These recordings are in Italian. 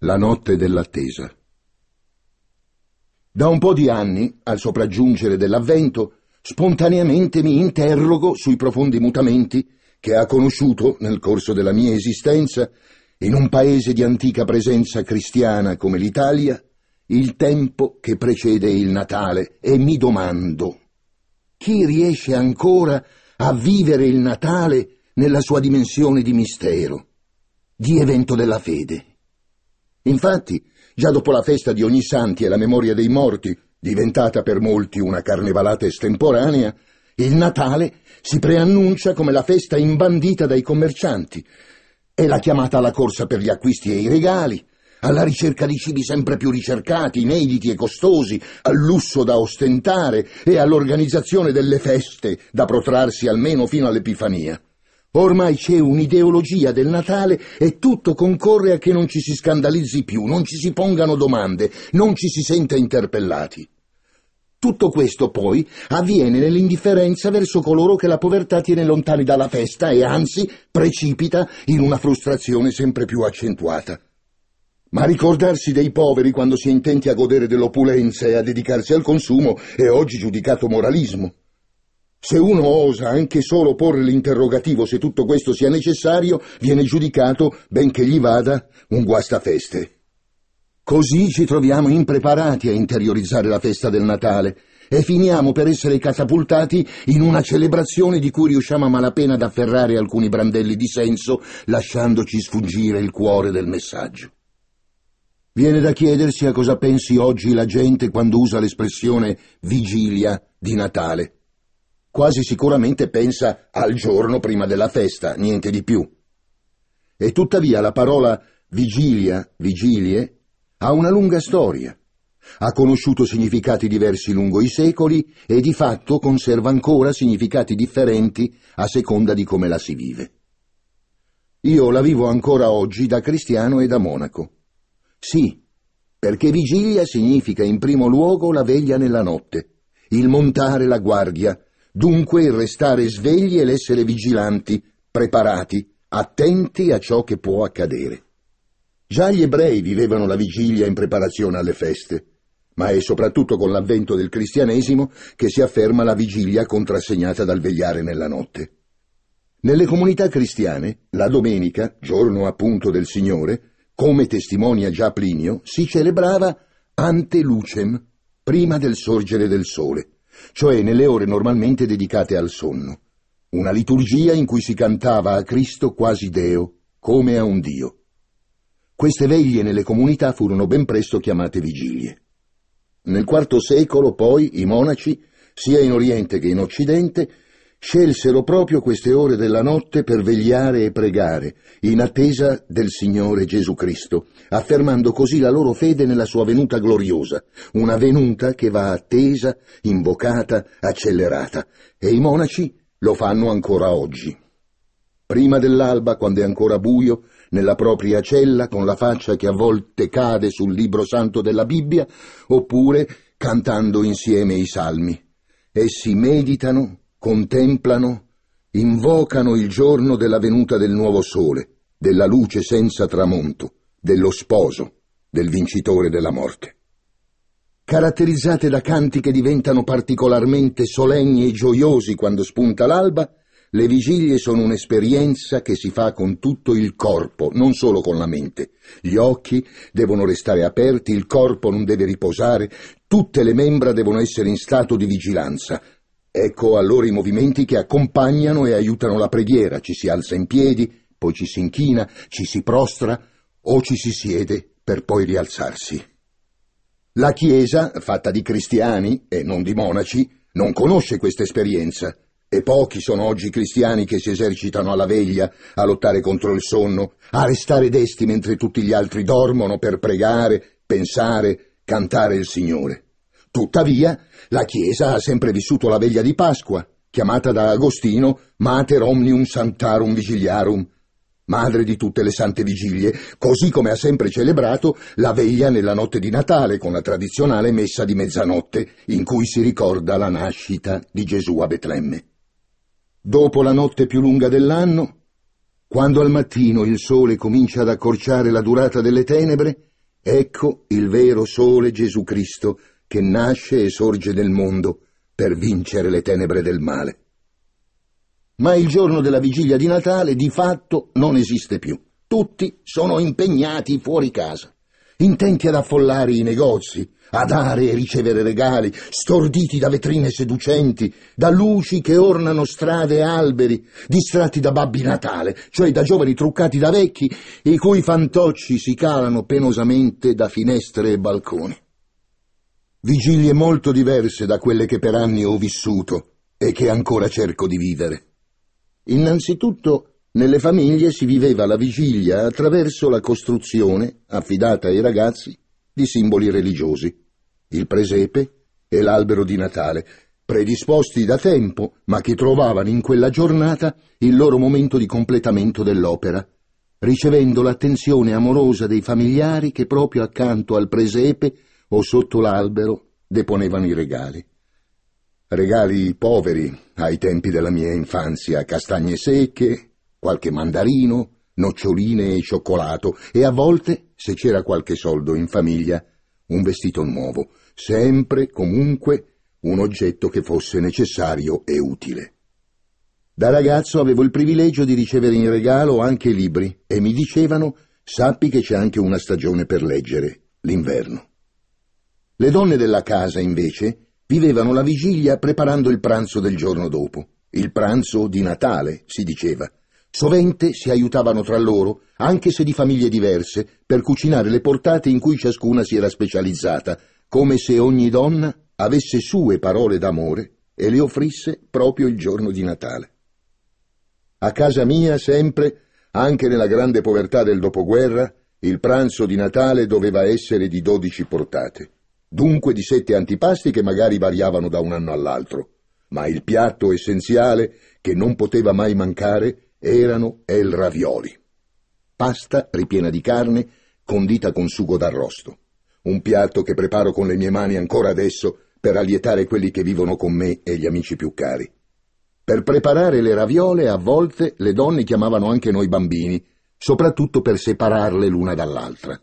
La notte dell'attesa. Da un po' di anni, al sopraggiungere dell'avvento, spontaneamente mi interrogo sui profondi mutamenti che ha conosciuto nel corso della mia esistenza, in un paese di antica presenza cristiana come l'Italia, il tempo che precede il Natale e mi domando, chi riesce ancora a vivere il Natale nella sua dimensione di mistero, di evento della fede? Infatti, già dopo la festa di ogni santi e la memoria dei morti, diventata per molti una carnevalata estemporanea, il Natale si preannuncia come la festa imbandita dai commercianti. È la chiamata alla corsa per gli acquisti e i regali, alla ricerca di cibi sempre più ricercati, inediti e costosi, al lusso da ostentare e all'organizzazione delle feste da protrarsi almeno fino all'Epifania. Ormai c'è un'ideologia del Natale e tutto concorre a che non ci si scandalizzi più, non ci si pongano domande, non ci si senta interpellati. Tutto questo poi avviene nell'indifferenza verso coloro che la povertà tiene lontani dalla festa e anzi precipita in una frustrazione sempre più accentuata. Ma ricordarsi dei poveri quando si è intenti a godere dell'opulenza e a dedicarsi al consumo è oggi giudicato moralismo. Se uno osa anche solo porre l'interrogativo se tutto questo sia necessario, viene giudicato, benché gli vada, un guastafeste. Così ci troviamo impreparati a interiorizzare la festa del Natale e finiamo per essere catapultati in una celebrazione di cui riusciamo a malapena ad afferrare alcuni brandelli di senso, lasciandoci sfuggire il cuore del messaggio. Viene da chiedersi a cosa pensi oggi la gente quando usa l'espressione vigilia di Natale quasi sicuramente pensa al giorno prima della festa, niente di più. E tuttavia la parola vigilia, vigilie, ha una lunga storia. Ha conosciuto significati diversi lungo i secoli e di fatto conserva ancora significati differenti a seconda di come la si vive. Io la vivo ancora oggi da cristiano e da monaco. Sì, perché vigilia significa in primo luogo la veglia nella notte, il montare la guardia, Dunque il restare svegli e l'essere vigilanti, preparati, attenti a ciò che può accadere. Già gli ebrei vivevano la vigilia in preparazione alle feste, ma è soprattutto con l'avvento del cristianesimo che si afferma la vigilia contrassegnata dal vegliare nella notte. Nelle comunità cristiane, la domenica, giorno appunto del Signore, come testimonia già Plinio, si celebrava ante lucem, prima del sorgere del sole cioè nelle ore normalmente dedicate al sonno, una liturgia in cui si cantava a Cristo quasi Deo, come a un Dio. Queste veglie nelle comunità furono ben presto chiamate vigilie. Nel IV secolo poi i monaci, sia in Oriente che in Occidente, scelsero proprio queste ore della notte per vegliare e pregare, in attesa del Signore Gesù Cristo, affermando così la loro fede nella sua venuta gloriosa, una venuta che va attesa, invocata, accelerata, e i monaci lo fanno ancora oggi. Prima dell'alba, quando è ancora buio, nella propria cella, con la faccia che a volte cade sul libro santo della Bibbia, oppure cantando insieme i salmi. Essi meditano contemplano, invocano il giorno della venuta del nuovo sole, della luce senza tramonto, dello sposo, del vincitore della morte. Caratterizzate da canti che diventano particolarmente solenni e gioiosi quando spunta l'alba, le vigilie sono un'esperienza che si fa con tutto il corpo, non solo con la mente. Gli occhi devono restare aperti, il corpo non deve riposare, tutte le membra devono essere in stato di vigilanza, Ecco allora i movimenti che accompagnano e aiutano la preghiera. Ci si alza in piedi, poi ci si inchina, ci si prostra o ci si siede per poi rialzarsi. La Chiesa, fatta di cristiani e non di monaci, non conosce questa esperienza e pochi sono oggi cristiani che si esercitano alla veglia, a lottare contro il sonno, a restare desti mentre tutti gli altri dormono per pregare, pensare, cantare il Signore. Tuttavia, la Chiesa ha sempre vissuto la veglia di Pasqua, chiamata da Agostino Mater Omnium Santarum Vigiliarum, madre di tutte le sante vigilie, così come ha sempre celebrato la veglia nella notte di Natale con la tradizionale messa di mezzanotte in cui si ricorda la nascita di Gesù a Betlemme. Dopo la notte più lunga dell'anno, quando al mattino il sole comincia ad accorciare la durata delle tenebre, ecco il vero sole Gesù Cristo, che nasce e sorge nel mondo per vincere le tenebre del male. Ma il giorno della vigilia di Natale di fatto non esiste più. Tutti sono impegnati fuori casa, intenti ad affollare i negozi, a dare e ricevere regali, storditi da vetrine seducenti, da luci che ornano strade e alberi, distratti da babbi Natale, cioè da giovani truccati da vecchi, i cui fantocci si calano penosamente da finestre e balconi vigilie molto diverse da quelle che per anni ho vissuto e che ancora cerco di vivere. Innanzitutto, nelle famiglie si viveva la vigilia attraverso la costruzione, affidata ai ragazzi, di simboli religiosi, il presepe e l'albero di Natale, predisposti da tempo, ma che trovavano in quella giornata il loro momento di completamento dell'opera, ricevendo l'attenzione amorosa dei familiari che proprio accanto al presepe o sotto l'albero deponevano i regali. Regali poveri ai tempi della mia infanzia, castagne secche, qualche mandarino, noccioline e cioccolato e a volte, se c'era qualche soldo in famiglia, un vestito nuovo, sempre comunque un oggetto che fosse necessario e utile. Da ragazzo avevo il privilegio di ricevere in regalo anche libri e mi dicevano sappi che c'è anche una stagione per leggere, l'inverno. Le donne della casa, invece, vivevano la vigilia preparando il pranzo del giorno dopo, il pranzo di Natale, si diceva. Sovente si aiutavano tra loro, anche se di famiglie diverse, per cucinare le portate in cui ciascuna si era specializzata, come se ogni donna avesse sue parole d'amore e le offrisse proprio il giorno di Natale. A casa mia, sempre, anche nella grande povertà del dopoguerra, il pranzo di Natale doveva essere di dodici portate dunque di sette antipasti che magari variavano da un anno all'altro, ma il piatto essenziale che non poteva mai mancare erano el ravioli. Pasta ripiena di carne, condita con sugo d'arrosto. Un piatto che preparo con le mie mani ancora adesso per allietare quelli che vivono con me e gli amici più cari. Per preparare le raviole a volte le donne chiamavano anche noi bambini, soprattutto per separarle l'una dall'altra.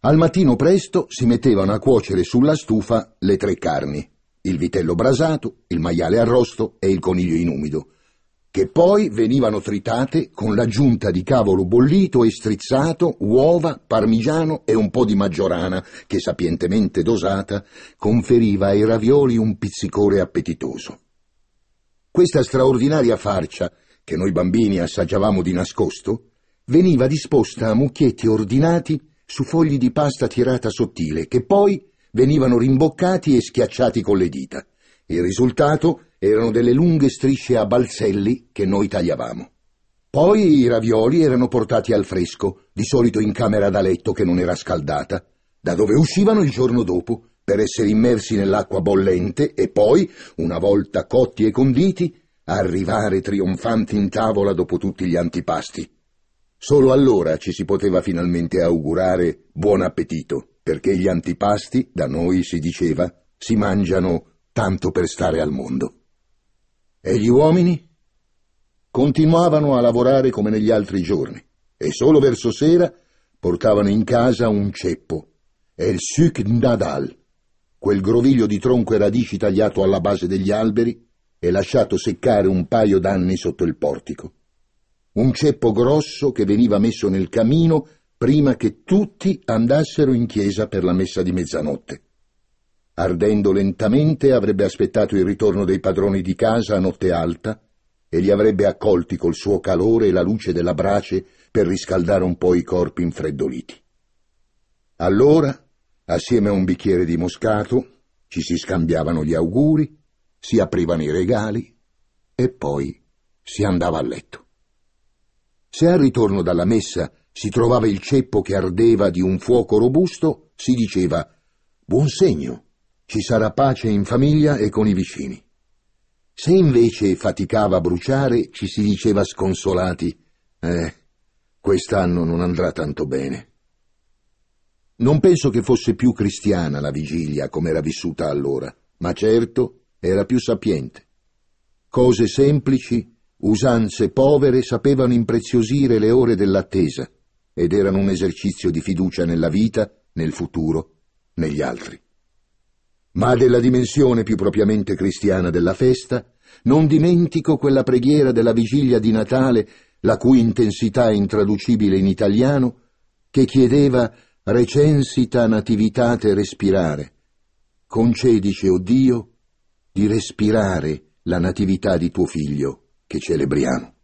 Al mattino presto si mettevano a cuocere sulla stufa le tre carni, il vitello brasato, il maiale arrosto e il coniglio in umido, che poi venivano tritate con l'aggiunta di cavolo bollito e strizzato, uova, parmigiano e un po' di maggiorana, che sapientemente dosata conferiva ai ravioli un pizzicore appetitoso. Questa straordinaria farcia, che noi bambini assaggiavamo di nascosto, veniva disposta a mucchietti ordinati su fogli di pasta tirata sottile, che poi venivano rimboccati e schiacciati con le dita. Il risultato erano delle lunghe strisce a balzelli che noi tagliavamo. Poi i ravioli erano portati al fresco, di solito in camera da letto che non era scaldata, da dove uscivano il giorno dopo, per essere immersi nell'acqua bollente e poi, una volta cotti e conditi, arrivare trionfanti in tavola dopo tutti gli antipasti. Solo allora ci si poteva finalmente augurare buon appetito, perché gli antipasti, da noi si diceva, si mangiano tanto per stare al mondo. E gli uomini? Continuavano a lavorare come negli altri giorni, e solo verso sera portavano in casa un ceppo, e il suc nadal, quel groviglio di tronco e radici tagliato alla base degli alberi e lasciato seccare un paio d'anni sotto il portico un ceppo grosso che veniva messo nel camino prima che tutti andassero in chiesa per la messa di mezzanotte. Ardendo lentamente avrebbe aspettato il ritorno dei padroni di casa a notte alta e li avrebbe accolti col suo calore e la luce della brace per riscaldare un po' i corpi infreddoliti. Allora, assieme a un bicchiere di moscato, ci si scambiavano gli auguri, si aprivano i regali e poi si andava a letto. Se al ritorno dalla messa si trovava il ceppo che ardeva di un fuoco robusto, si diceva buon segno, ci sarà pace in famiglia e con i vicini. Se invece faticava a bruciare, ci si diceva sconsolati eh, quest'anno non andrà tanto bene. Non penso che fosse più cristiana la vigilia come era vissuta allora, ma certo era più sapiente. Cose semplici usanze povere sapevano impreziosire le ore dell'attesa ed erano un esercizio di fiducia nella vita, nel futuro, negli altri. Ma della dimensione più propriamente cristiana della festa, non dimentico quella preghiera della vigilia di Natale, la cui intensità è intraducibile in italiano, che chiedeva recensita nativitate respirare. Concedici, o oh Dio, di respirare la natività di tuo figlio che celebriamo.